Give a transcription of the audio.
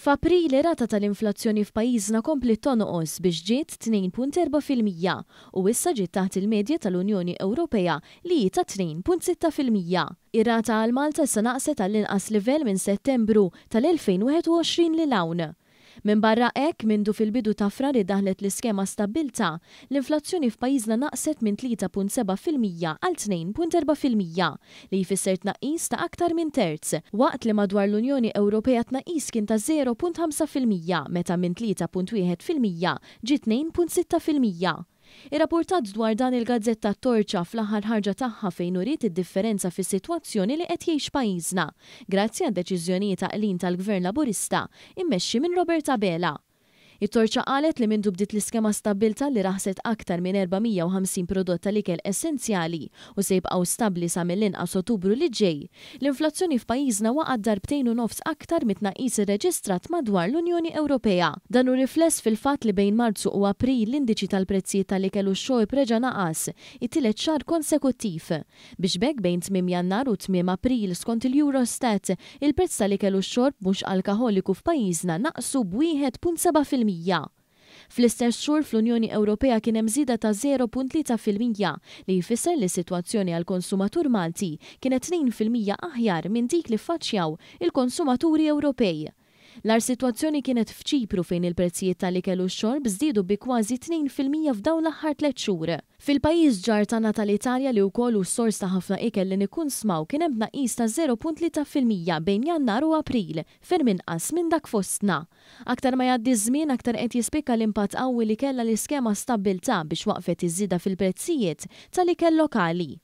F'Aprili rata tal-inflazzjoni f'pajjiżna kompli tonqos biex ġiet 2.4% u issa ġiet taħt il-medja tal-Unjoni Ewropea li ta' 2.6%. Ir-rata għal Malta issa naqset għall-inqas livell minn Settembru tal-2021 li lawn. Min barra ek mindu fil-bidu ta' frari daħlet l-iskema stabilta, l-inflazzjoni f'pajjiżna naqset minn 3.7% għal 2.4% li jfisser tnaqis ta' aktar minn terz, waqt li madwar l-Unjoni Ewropea tnaqis kien ta' 0.5% meta minn 3.1% ġi 2.6%. Ir-rapportat dwar dan il-gazzetta torċa fl-aħħar ħarġa tagħha fejn uriet id-differenza fis-sitwazzjoni li qed jgħix pajjiżna, grazzi għad deċiżjonijiet qlin tal-Gvern Laburista immexxi minn Robert Abela. It-torċa qalet li minn dubdit l-iskema stabilta li raħset aktar minn 450 prodott tal-ikel essenzjali u se jibqaw stabli sa mill-inqas Ottubru li ġej, l-inflazzjoni f'pajjiżna waqgħod darbtejn u nofs aktar mit mit-naqis irreġistrat madwar l-Unjoni Ewropea. Dan u rifless fil-fatt li bejn Marzu u April l-indiċi tal-prezzijiet tal-ikel u xogħol preġa naqas it-tielet xar konsekuttiv. Biex bekk bejn tmiem Jannar u tmiem April skont il-Eurostat, il-prezz tal-ikel u xorb mhux alkoholiku f'pajjiżna naqsu b'1.7 fil-mija. Fl-istess xhur fl-Unjoni Ewropea kien hemm żieda ta' 0.3% li jfisser li s-sitwazzjoni għal konsumatur Malti kienet 2% aħjar minn dik li faċċjaw il-konsumaturi Ewropej. Lar situazzjoni kienet f'ċipru fejn il-prezzijiet tal ikelu xorb żdiedu bi kważi 2% f'dawn l-aħħar tliet xhur. Fil-pajjiż ġar tagħna tal-Italja li wkoll u sors ta' ħafna ikel li nikun smaw kien hemm tnaqqis ta' 0.3% bejn Jannar u April, ferm inqas minn dak fostna. Aktar ma jgħaddi żmien aktar qed jispikka l-impatt qawwi li kellha l-iskema stabbilta biex waqfet iż-żida fil-prezzijiet tal-ikel lokali.